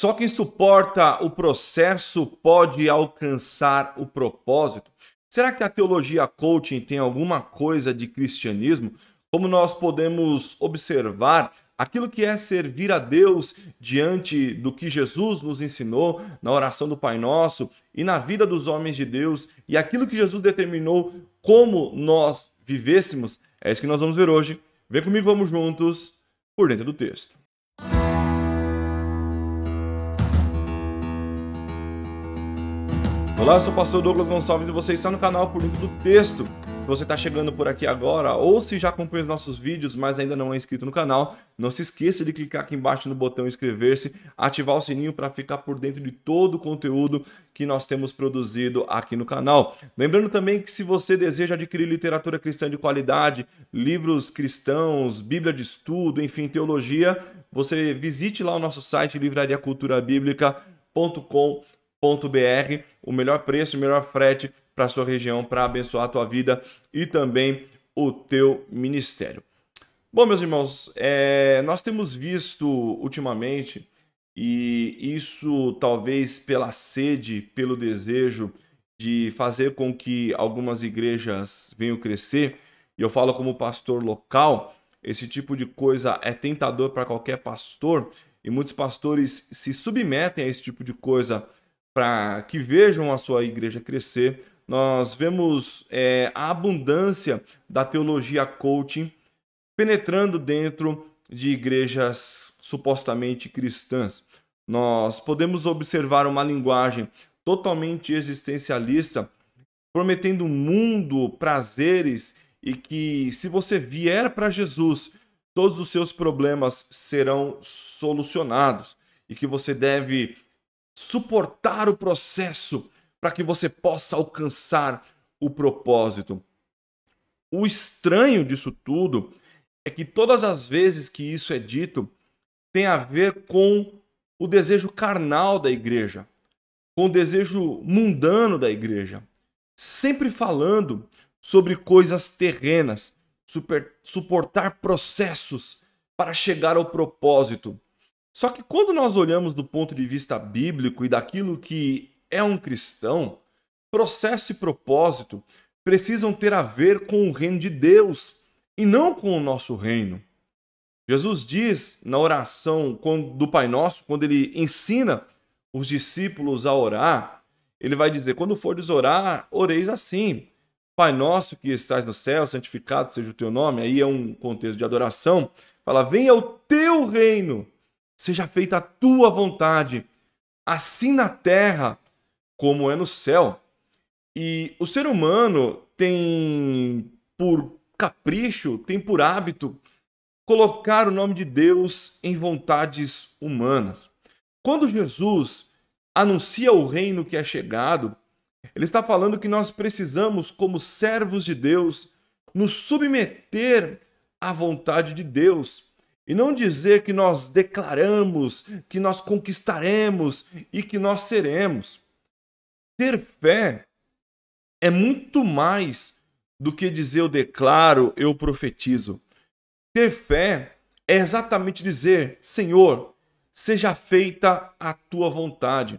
Só quem suporta o processo pode alcançar o propósito. Será que a teologia coaching tem alguma coisa de cristianismo? Como nós podemos observar aquilo que é servir a Deus diante do que Jesus nos ensinou na oração do Pai Nosso e na vida dos homens de Deus e aquilo que Jesus determinou como nós vivêssemos? É isso que nós vamos ver hoje. Vem comigo, vamos juntos por dentro do texto. Olá, eu sou o pastor Douglas Gonçalves e você está no canal Por Dentro do Texto. Se você está chegando por aqui agora ou se já acompanha os nossos vídeos, mas ainda não é inscrito no canal, não se esqueça de clicar aqui embaixo no botão inscrever-se, ativar o sininho para ficar por dentro de todo o conteúdo que nós temos produzido aqui no canal. Lembrando também que se você deseja adquirir literatura cristã de qualidade, livros cristãos, Bíblia de estudo, enfim, teologia, você visite lá o nosso site livrariaculturabiblica.com.br Ponto.br, o melhor preço, o melhor frete para a sua região, para abençoar a tua vida e também o teu ministério. Bom, meus irmãos, é, nós temos visto ultimamente, e isso talvez pela sede, pelo desejo de fazer com que algumas igrejas venham crescer, e eu falo como pastor local, esse tipo de coisa é tentador para qualquer pastor, e muitos pastores se submetem a esse tipo de coisa para que vejam a sua igreja crescer. Nós vemos é, a abundância da teologia coaching penetrando dentro de igrejas supostamente cristãs. Nós podemos observar uma linguagem totalmente existencialista, prometendo mundo, prazeres e que se você vier para Jesus, todos os seus problemas serão solucionados e que você deve suportar o processo para que você possa alcançar o propósito. O estranho disso tudo é que todas as vezes que isso é dito, tem a ver com o desejo carnal da igreja, com o desejo mundano da igreja, sempre falando sobre coisas terrenas, super, suportar processos para chegar ao propósito. Só que quando nós olhamos do ponto de vista bíblico e daquilo que é um cristão, processo e propósito precisam ter a ver com o reino de Deus e não com o nosso reino. Jesus diz na oração do Pai Nosso, quando ele ensina os discípulos a orar, ele vai dizer: Quando fordes orar, oreis assim. Pai nosso que estás no céu, santificado seja o teu nome. Aí é um contexto de adoração. Fala: Venha o teu reino seja feita a tua vontade, assim na terra como é no céu. E o ser humano tem por capricho, tem por hábito colocar o nome de Deus em vontades humanas. Quando Jesus anuncia o reino que é chegado, ele está falando que nós precisamos, como servos de Deus, nos submeter à vontade de Deus e não dizer que nós declaramos, que nós conquistaremos e que nós seremos. Ter fé é muito mais do que dizer eu declaro, eu profetizo. Ter fé é exatamente dizer: Senhor, seja feita a tua vontade.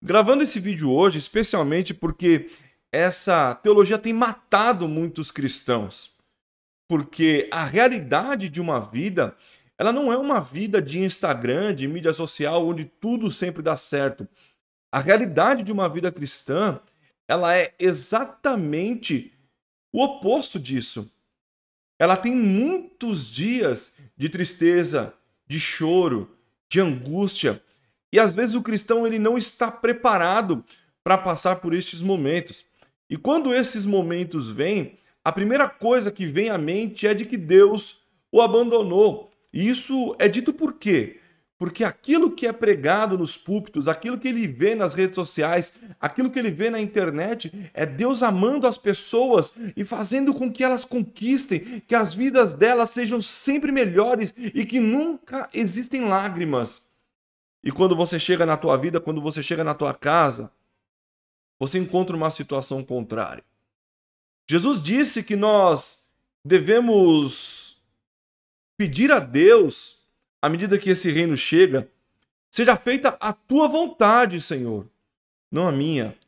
Gravando esse vídeo hoje, especialmente porque essa teologia tem matado muitos cristãos porque a realidade de uma vida, ela não é uma vida de Instagram, de mídia social, onde tudo sempre dá certo. A realidade de uma vida cristã, ela é exatamente o oposto disso. Ela tem muitos dias de tristeza, de choro, de angústia, e às vezes o cristão ele não está preparado para passar por estes momentos. E quando esses momentos vêm, a primeira coisa que vem à mente é de que Deus o abandonou. E isso é dito por quê? Porque aquilo que é pregado nos púlpitos, aquilo que ele vê nas redes sociais, aquilo que ele vê na internet, é Deus amando as pessoas e fazendo com que elas conquistem, que as vidas delas sejam sempre melhores e que nunca existem lágrimas. E quando você chega na tua vida, quando você chega na tua casa, você encontra uma situação contrária. Jesus disse que nós devemos pedir a Deus, à medida que esse reino chega, seja feita a tua vontade, Senhor, não a minha,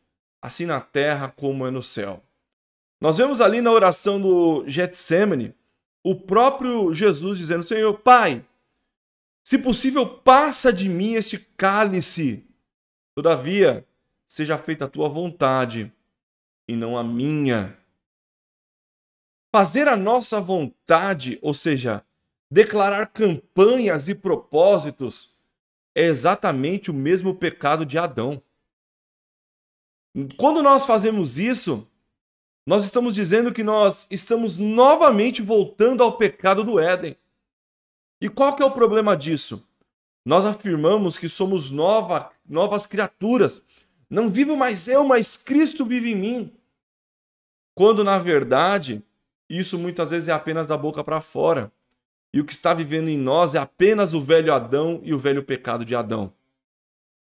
assim na terra como é no céu. Nós vemos ali na oração do Getsemane o próprio Jesus dizendo: Senhor, Pai, se possível, passa de mim este cálice. Todavia, seja feita a tua vontade e não a minha. Fazer a nossa vontade, ou seja, declarar campanhas e propósitos, é exatamente o mesmo pecado de Adão. Quando nós fazemos isso, nós estamos dizendo que nós estamos novamente voltando ao pecado do Éden. E qual que é o problema disso? Nós afirmamos que somos nova, novas criaturas. Não vivo mais eu, mas Cristo vive em mim. Quando, na verdade, isso muitas vezes é apenas da boca para fora. E o que está vivendo em nós é apenas o velho Adão e o velho pecado de Adão.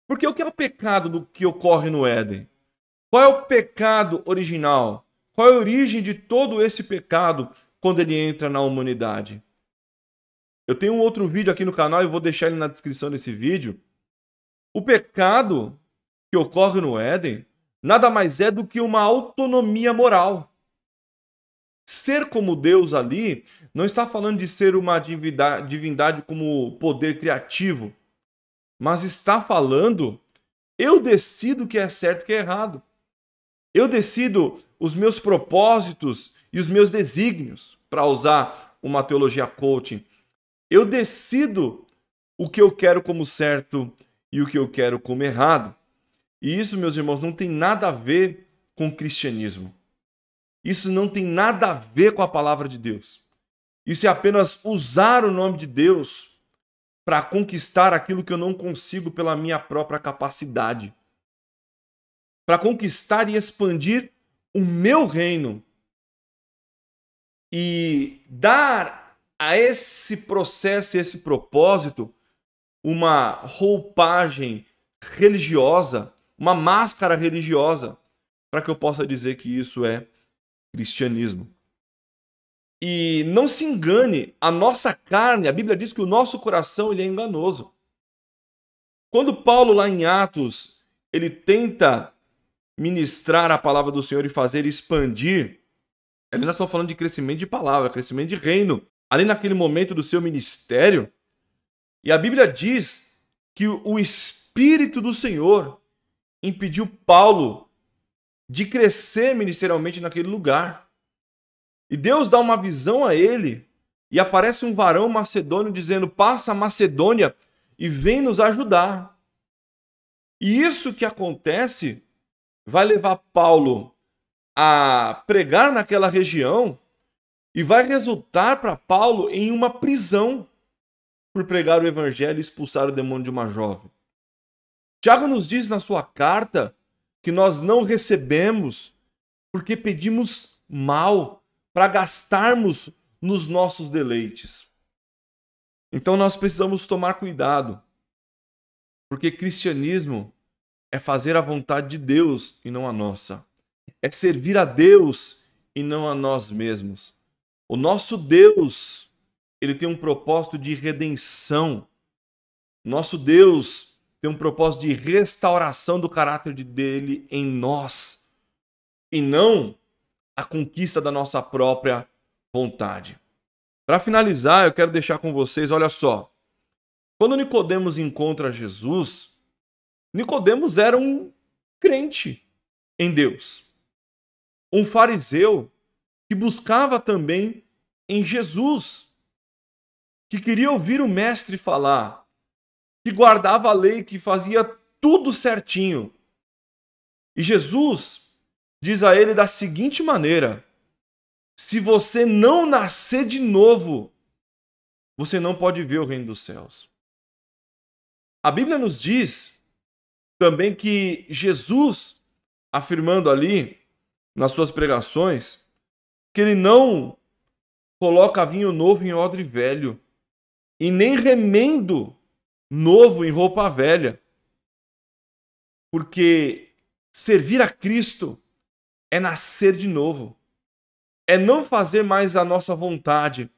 Porque o que é o pecado do que ocorre no Éden? Qual é o pecado original? Qual é a origem de todo esse pecado quando ele entra na humanidade? Eu tenho um outro vídeo aqui no canal e vou deixar ele na descrição desse vídeo. O pecado que ocorre no Éden nada mais é do que uma autonomia moral. Ser como Deus ali não está falando de ser uma divindade, divindade como poder criativo, mas está falando eu decido o que é certo e o que é errado. Eu decido os meus propósitos e os meus desígnios, para usar uma teologia coaching. Eu decido o que eu quero como certo e o que eu quero como errado. E isso, meus irmãos, não tem nada a ver com cristianismo. Isso não tem nada a ver com a palavra de Deus. Isso é apenas usar o nome de Deus para conquistar aquilo que eu não consigo pela minha própria capacidade. Para conquistar e expandir o meu reino. E dar a esse processo, esse propósito, uma roupagem religiosa, uma máscara religiosa, para que eu possa dizer que isso é cristianismo. E não se engane, a nossa carne, a Bíblia diz que o nosso coração ele é enganoso. Quando Paulo lá em Atos, ele tenta ministrar a palavra do Senhor e fazer expandir, ali nós estamos falando de crescimento de palavra, crescimento de reino, ali naquele momento do seu ministério, e a Bíblia diz que o Espírito do Senhor impediu Paulo de crescer ministerialmente naquele lugar. E Deus dá uma visão a ele e aparece um varão macedônio dizendo: Passa a Macedônia e vem nos ajudar. E isso que acontece vai levar Paulo a pregar naquela região e vai resultar para Paulo em uma prisão por pregar o evangelho e expulsar o demônio de uma jovem. Tiago nos diz na sua carta que nós não recebemos porque pedimos mal para gastarmos nos nossos deleites. Então nós precisamos tomar cuidado, porque cristianismo é fazer a vontade de Deus e não a nossa. É servir a Deus e não a nós mesmos. O nosso Deus, ele tem um propósito de redenção. Nosso Deus, tem um propósito de restauração do caráter dele em nós e não a conquista da nossa própria vontade. Para finalizar, eu quero deixar com vocês, olha só. Quando Nicodemos encontra Jesus, Nicodemos era um crente em Deus. Um fariseu que buscava também em Jesus, que queria ouvir o mestre falar, que guardava a lei, que fazia tudo certinho. E Jesus diz a ele da seguinte maneira: se você não nascer de novo, você não pode ver o reino dos céus. A Bíblia nos diz também que Jesus, afirmando ali nas suas pregações, que ele não coloca vinho novo em odre velho, e nem remendo novo em roupa velha. Porque servir a Cristo é nascer de novo. É não fazer mais a nossa vontade,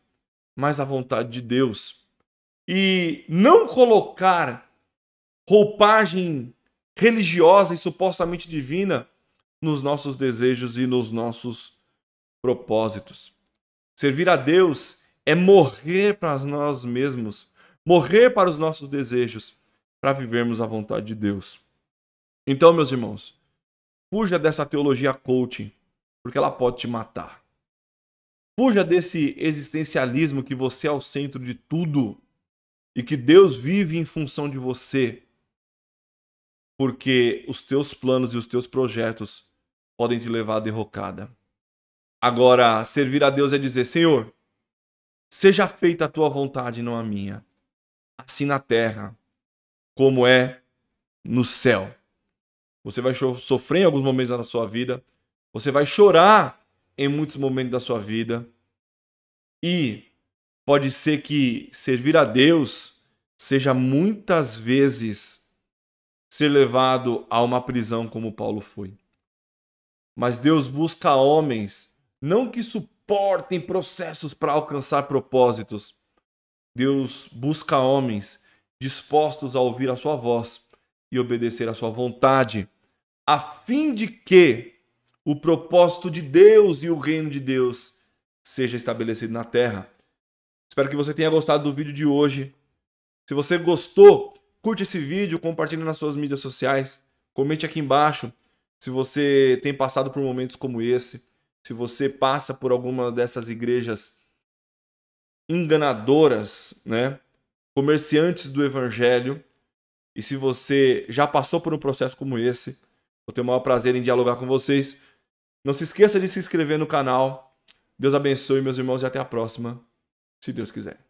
mas a vontade de Deus. E não colocar roupagem religiosa e supostamente divina nos nossos desejos e nos nossos propósitos. Servir a Deus é morrer para nós mesmos morrer para os nossos desejos, para vivermos a vontade de Deus. Então, meus irmãos, fuja dessa teologia coaching, porque ela pode te matar. Fuja desse existencialismo que você é o centro de tudo e que Deus vive em função de você, porque os teus planos e os teus projetos podem te levar à derrocada. Agora, servir a Deus é dizer: Senhor, seja feita a tua vontade, não a minha assim na terra como é no céu. Você vai sofrer em alguns momentos da sua vida, você vai chorar em muitos momentos da sua vida. E pode ser que servir a Deus seja muitas vezes ser levado a uma prisão como Paulo foi. Mas Deus busca homens não que suportem processos para alcançar propósitos, Deus busca homens dispostos a ouvir a sua voz e obedecer a sua vontade, a fim de que o propósito de Deus e o reino de Deus seja estabelecido na terra. Espero que você tenha gostado do vídeo de hoje. Se você gostou, curte esse vídeo, compartilhe nas suas mídias sociais, comente aqui embaixo se você tem passado por momentos como esse, se você passa por alguma dessas igrejas enganadoras, né? Comerciantes do evangelho. E se você já passou por um processo como esse, eu tenho o maior prazer em dialogar com vocês. Não se esqueça de se inscrever no canal. Deus abençoe, meus irmãos, e até a próxima, se Deus quiser.